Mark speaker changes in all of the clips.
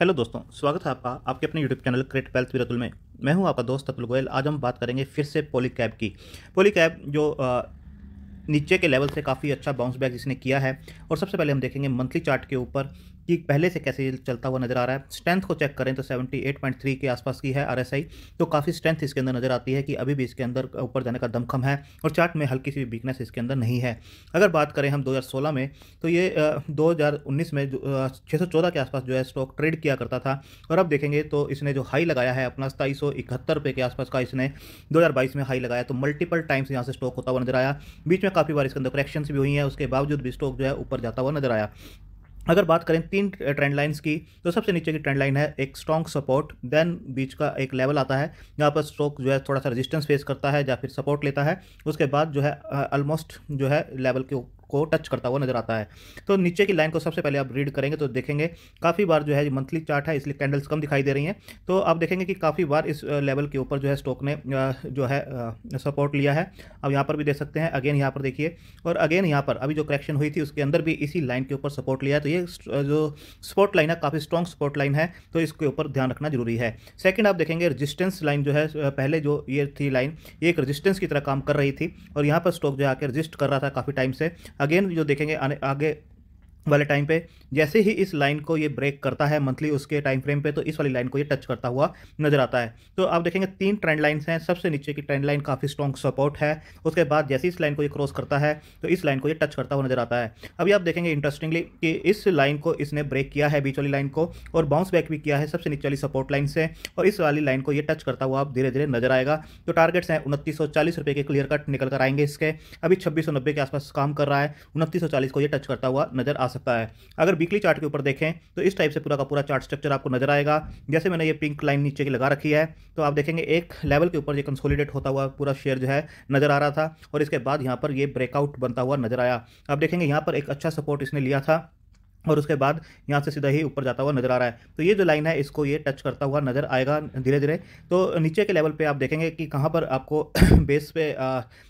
Speaker 1: hello दोस्तों स्वागत है आपका आपके अपने YouTube channel create wealth virtual में मैं हूं आपका दोस्त अतुल गोयल आज हम बात करेंगे फिर से पोली कैब की पोली कैब जो आ, नीचे के लेवल से काफ़ी अच्छा बाउंस बैक इसने किया है और सबसे पहले हम देखेंगे मंथली चार्ट के ऊपर कि पहले से कैसे चलता हुआ नजर आ रहा है स्ट्रेंथ को चेक करें तो 78.3 के आसपास की है आई तो काफ़ी स्ट्रेंथ इसके अंदर नजर आती है कि अभी भी इसके अंदर ऊपर जाने का दमखम है और चार्ट में हल्की सी वीकनेस इसके अंदर नहीं है अगर बात करें हम 2016 में तो ये 2019 में छः के आसपास जो है स्टॉक ट्रेड किया करता था और अब देखेंगे तो इसने जो हाई लगाया है अपना सताईस रुपये के आसपास का इसने दो में हाई लगाया तो मल्टीपल टाइम्स यहाँ से स्टॉक होता हुआ नजर आया बीच में काफ़ी बार इसके अंदर करेक्शन भी हुई है उसके बावजूद भी स्टॉक जो है ऊपर जाता हुआ नजर आया अगर बात करें तीन ट्रेंड लाइंस की तो सबसे नीचे की ट्रेंड लाइन है एक स्ट्रॉन्ग सपोर्ट देन बीच का एक लेवल आता है जहाँ पर स्टॉक जो है थोड़ा सा रेजिस्टेंस फेस करता है या फिर सपोर्ट लेता है उसके बाद जो है ऑलमोस्ट जो है लेवल के को टच करता हुआ नजर आता है तो नीचे की लाइन को सबसे पहले आप रीड करेंगे तो देखेंगे काफ़ी बार जो है मंथली चार्ट है इसलिए कैंडल्स कम दिखाई दे रही हैं तो आप देखेंगे कि काफ़ी बार इस लेवल के ऊपर जो है स्टॉक ने जो है सपोर्ट लिया है अब यहाँ पर भी देख सकते हैं अगेन यहाँ पर देखिए और अगेन यहाँ पर अभी जो करेक्शन हुई थी उसके अंदर भी इसी लाइन के ऊपर सपोर्ट लिया है तो ये जो स्पोर्ट लाइन है काफ़ी स्ट्रॉन्ग स्पोर्ट लाइन है तो इसके ऊपर ध्यान रखना जरूरी है सेकेंड आप देखेंगे रजिस्टेंस लाइन जो है पहले जो ये थी लाइन ये एक रजिस्टेंस की तरह काम कर रही थी और यहाँ पर स्टॉक जो है रजिस्ट कर रहा था काफ़ी टाइम से अगेन जो देखेंगे आगे वाले टाइम पे जैसे ही इस लाइन को ये ब्रेक करता है मंथली उसके टाइम फ्रेम पे तो इस वाली लाइन को ये टच करता हुआ नजर आता है तो आप देखेंगे तीन ट्रेंड लाइन्स हैं सबसे नीचे की ट्रेंड लाइन काफ़ी स्ट्रॉन्ग सपोर्ट है उसके बाद जैसे इस लाइन को ये क्रॉस करता है तो इस लाइन को ये टच करता हुआ नजर आता है अभी आप देखेंगे इंटरेस्टिंगली कि इस लाइन को इसने ब्रेक किया है बीच वाली लाइन को और बाउंस बैक भी किया है सबसे नीचे वाली सपोर्ट लाइन से और इस वाली लाइन को ये टच करता हुआ आप धीरे धीरे नजर आएगा तो टारगेट्स हैं उनतीस रुपए के क्लियर कट निकल कर आएंगे इसके अभी छब्बीस के आसपास काम कर रहा है उनतीस को ये टच करता हुआ नजर आ सकता सकता है अगर वीकली चार्ट के ऊपर देखें तो इस टाइप से पूरा का पूरा चार्ट स्ट्रक्चर आपको नजर आएगा जैसे मैंने ये पिंक लाइन नीचे की लगा रखी है तो आप देखेंगे एक लेवल के ऊपर ये कंसोलिडेट होता हुआ पूरा शेयर जो है नजर आ रहा था और इसके बाद यहाँ पर ये ब्रेकआउट बनता हुआ नजर आया आप देखेंगे यहाँ पर एक अच्छा सपोर्ट इसने लिया था और उसके बाद यहाँ से सीधा ही ऊपर जाता हुआ नजर आ रहा है तो ये जो लाइन है इसको ये टच करता हुआ नजर आएगा धीरे धीरे तो नीचे के लेवल पे आप देखेंगे कि कहाँ पर आपको बेस पे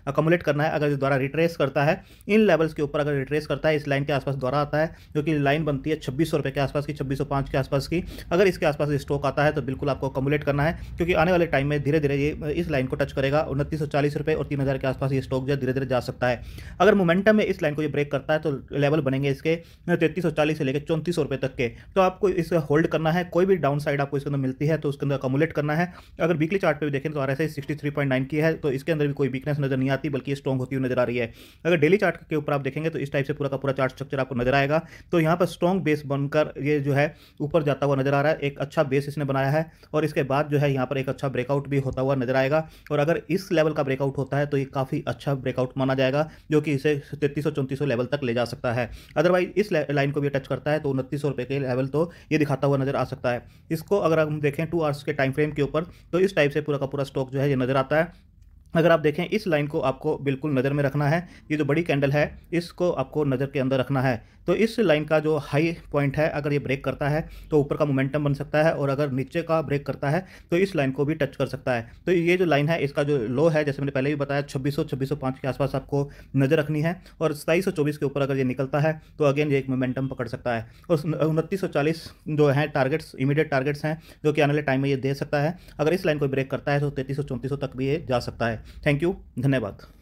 Speaker 1: अकोमोलेट करना है अगर द्वारा रिट्रेस करता है इन लेवल्स के ऊपर अगर रिट्रेस करता है इस लाइन के आसपास द्वारा आता है जो कि लाइन बनती है छब्बीस के आसपास की छब्बीस के आसपास की अगर इसके आसपास स्टॉक आता है तो बिल्कुल आपको अकोमोलेट करना है क्योंकि आने वाले टाइम में धीरे धीरे ये इस लाइन को टच करेगा उनतीस और तीन के आसपास ये स्टॉक जो धीरे धीरे जा सकता है अगर मोमेंटम में इस लाइन को ये ब्रेक करता है तो लेवल बनेंगे इसके तैंतीस चालीस से लेकर चौंतीस सौ रुपये तक के तो आपको इसे होल्ड करना है कोई भी डाउन साइड आपको इसके अंदर मिलती है तो उसके अंदर अकोमोलेट करना है अगर वीकली चार्ट पे भी देखें तो R S I sixty three point nine की है तो इसके अंदर भी कोई वीकनेस नजर नहीं आती बल्कि स्ट्रॉग होती हुई नजर आ रही है अगर डेली चार्ट के ऊपर आप देखेंगे तो इस टाइप से पूरा का पूरा चार्ट स्ट्रक्चर आपको नजर आएगा तो यहाँ पर स्ट्रॉन्ग बेस बनकर ये जो है ऊपर जाता हुआ नजर आ रहा है एक अच्छा बेस इसने बनाया है और इसके बाद जो है यहाँ पर एक अच्छा ब्रेकआउट भी होता हुआ नजर आएगा और अगर इस लेवल का ब्रेकआउट होता है तो ये काफ़ी अच्छा ब्रेकआउट माना जाएगा जो कि इसे तैतीस सौ लेवल तक ले जा सकता है अदरवाइज इस लाइन को भी टच करता है तो उनतीस सौ के लेवल तो ये दिखाता हुआ नजर आ सकता है इसको अगर हम देखें टू आवर्स के टाइम फ्रेम के ऊपर तो इस टाइप से पूरा का पूरा स्टॉक जो है ये नजर आता है अगर आप देखें इस लाइन को आपको बिल्कुल नज़र में रखना है ये जो बड़ी कैंडल है इसको आपको नज़र के अंदर रखना है तो इस लाइन का जो हाई पॉइंट है अगर ये ब्रेक करता है तो ऊपर का मोमेंटम बन सकता है और अगर नीचे का ब्रेक करता है तो इस लाइन को भी टच कर सकता है तो ये जो लाइन है इसका जो लो है जैसे मैंने पहले भी बताया छब्बीस सौ के आसपास आपको नज़र रखनी है और सताईस के ऊपर अगर ये निकलता है तो अगेन ये एक मोमेंटम पकड़ सकता है और उनतीस जो है टारगेट्स इमीडिएट टारगेट्स हैं जो कि आने वाले टाइम में ये दे सकता है अगर इस लाइन को ब्रेक करता है तो तैंतीस सौ तक भी ये जा सकता है है थैंक यू धन्यवाद